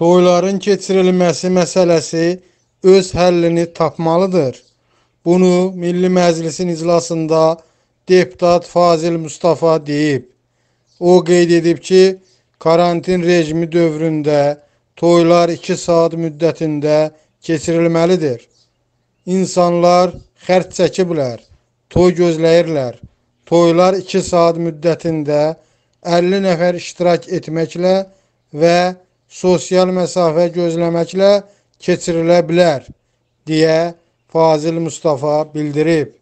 Toyların keçirilməsi məsələsi öz həllini tapmalıdır. Bunu Milli Məclisin iclasında deputat Fazil Mustafa deyib. O qeyd edib ki, karantin rejimi dövründə toylar 2 saat müddətində keçirilməlidir. İnsanlar xərç çəkiblər, toy gözləyirlər. Toylar 2 saat müddətində 50 nəfər iştirak etməklə və sosial məsafə gözləməklə keçirilə bilər, deyə Fazil Mustafa bildirib.